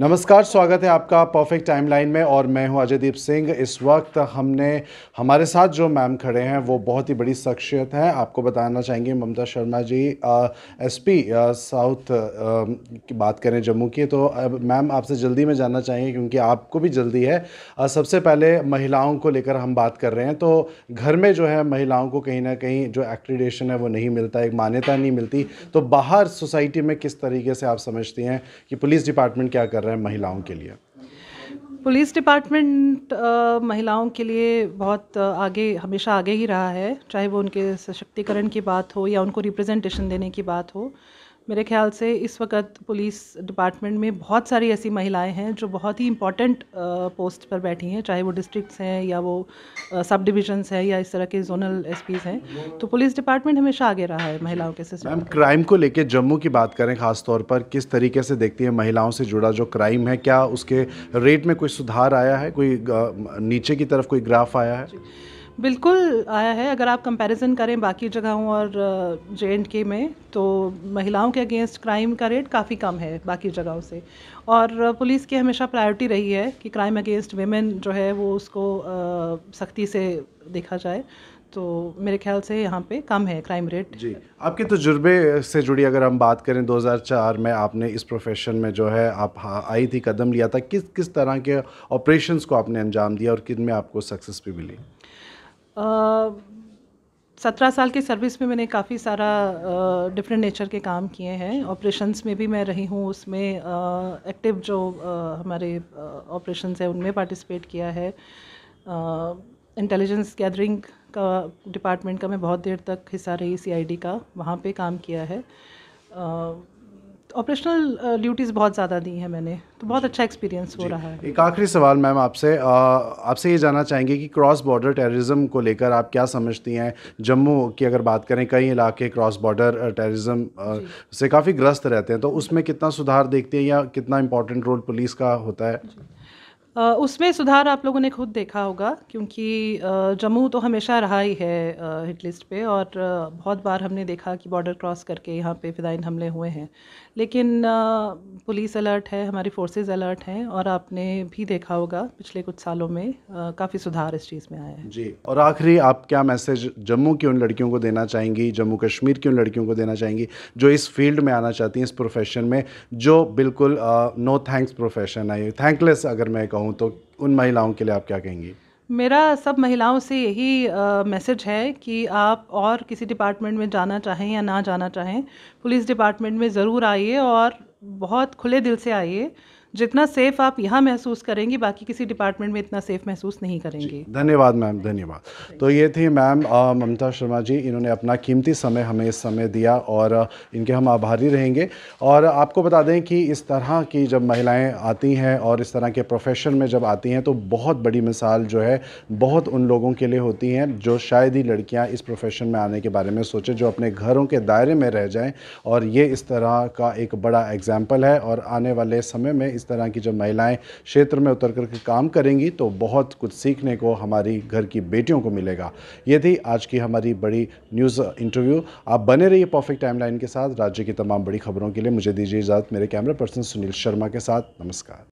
नमस्कार स्वागत है आपका परफेक्ट टाइमलाइन में और मैं हूं अजयदीप सिंह इस वक्त हमने हमारे साथ जो मैम खड़े हैं वो बहुत ही बड़ी शख्सियत हैं आपको बताना चाहेंगे ममता शर्मा जी एसपी साउथ की बात करें जम्मू की तो मैम आपसे जल्दी में जानना चाहेंगे क्योंकि आपको भी जल्दी है आ, सबसे पहले महिलाओं को लेकर हम बात कर रहे हैं तो घर में जो है महिलाओं को कहीं ना कहीं जो एक्रीडेशन है वो नहीं मिलता एक मान्यता नहीं मिलती तो बाहर सोसाइटी में किस तरीके से आप समझती हैं कि पुलिस डिपार्टमेंट क्या कर रहा रहे हैं महिलाओं के लिए पुलिस डिपार्टमेंट महिलाओं के लिए बहुत आगे हमेशा आगे ही रहा है चाहे वो उनके सशक्तिकरण की बात हो या उनको रिप्रेजेंटेशन देने की बात हो मेरे ख्याल से इस वक्त पुलिस डिपार्टमेंट में बहुत सारी ऐसी महिलाएं हैं जो बहुत ही इम्पॉर्टेंट पोस्ट पर बैठी हैं चाहे वो डिस्ट्रिक्ट्स हैं या वो सब डिविजन्स हैं या इस तरह के जोनल एस हैं तो पुलिस डिपार्टमेंट हमेशा आगे रहा है महिलाओं के सिस्टम मैम क्राइम को लेकर जम्मू की बात करें खासतौर पर किस तरीके से देखती है महिलाओं से जुड़ा जो क्राइम है क्या उसके रेट में कोई सुधार आया है कोई नीचे की तरफ कोई ग्राफ आया है बिल्कुल आया है अगर आप कंपैरिजन करें बाकी जगहों और जे एंड के में तो महिलाओं के अगेंस्ट क्राइम का रेट काफ़ी कम है बाकी जगहों से और पुलिस की हमेशा प्रायोरिटी रही है कि क्राइम अगेंस्ट वेमेन जो है वो उसको सख्ती से देखा जाए तो मेरे ख्याल से यहाँ पे कम है क्राइम रेट जी आपके तजुर्बे तो से जुड़ी अगर हम बात करें 2004 में आपने इस प्रोफेशन में जो है आप आई थी कदम लिया था किस किस तरह के ऑपरेशंस को आपने अंजाम दिया और किन में आपको सक्सेस भी मिली सत्रह साल के सर्विस में मैंने काफ़ी सारा डिफरेंट नेचर के काम किए हैं ऑपरेशंस में भी मैं रही हूँ उसमें एक्टिव जो आ, हमारे ऑपरेशंस है उनमें पार्टिसिपेट किया है इंटेलिजेंस गैदरिंग का डिपार्टमेंट का मैं बहुत देर तक हिस्सा रही सीआईडी का वहाँ पे काम किया है आ, ऑपरेशनल ड्यूटीज़ uh, बहुत ज़्यादा दी हैं मैंने तो बहुत अच्छा एक्सपीरियंस हो रहा है एक आखिरी सवाल मैम आपसे आपसे ये जानना चाहेंगे कि क्रॉस बॉर्डर टेररिज्म को लेकर आप क्या समझती हैं जम्मू की अगर बात करें कई इलाके क्रॉस बॉर्डर टेररिज्म से काफ़ी ग्रस्त रहते हैं तो उसमें कितना सुधार देखते हैं या कितना इंपॉर्टेंट रोल पुलिस का होता है उसमें सुधार आप लोगों ने खुद देखा होगा क्योंकि जम्मू तो हमेशा रहा ही है हिट लिस्ट पे और बहुत बार हमने देखा कि बॉर्डर क्रॉस करके यहाँ पे फिदाइन हमले हुए हैं लेकिन पुलिस अलर्ट है हमारी फोर्सेस अलर्ट हैं और आपने भी देखा होगा पिछले कुछ सालों में काफ़ी सुधार इस चीज़ में आया है जी और आखिरी आप क्या मैसेज जम्मू की उन लड़कियों को देना चाहेंगी जम्मू कश्मीर की उन लड़कियों को देना चाहेंगी जो इस फील्ड में आना चाहती हैं इस प्रोफेशन में जो बिल्कुल नो थैंक्स प्रोफेशन है थैंकलेस अगर मैं कहूँ हूँ तो उन महिलाओं के लिए आप क्या कहेंगी मेरा सब महिलाओं से यही मैसेज है कि आप और किसी डिपार्टमेंट में जाना चाहें या ना जाना चाहें पुलिस डिपार्टमेंट में ज़रूर आइए और बहुत खुले दिल से आइए जितना सेफ़ आप यहाँ महसूस करेंगी बाकी किसी डिपार्टमेंट में इतना सेफ़ महसूस नहीं करेंगे धन्यवाद मैम धन्यवाद तो ये थी मैम ममता शर्मा जी इन्होंने अपना कीमती समय हमें इस समय दिया और इनके हम आभारी रहेंगे और आपको बता दें कि इस तरह की जब महिलाएं आती हैं और इस तरह के प्रोफेशन में जब आती हैं तो बहुत बड़ी मिसाल जो है बहुत उन लोगों के लिए होती हैं जो शायद ही लड़कियाँ इस प्रोफेशन में आने के बारे में सोचें जो अपने घरों के दायरे में रह जाएँ और ये इस तरह का एक बड़ा एग्जाम्पल है और आने वाले समय में इस तरह की जब महिलाएं क्षेत्र में उतर करके काम करेंगी तो बहुत कुछ सीखने को हमारी घर की बेटियों को मिलेगा ये थी आज की हमारी बड़ी न्यूज़ इंटरव्यू आप बने रहिए परफेक्ट टाइमलाइन के साथ राज्य की तमाम बड़ी खबरों के लिए मुझे दीजिए इजाज़त मेरे कैमरा पर्सन सुनील शर्मा के साथ नमस्कार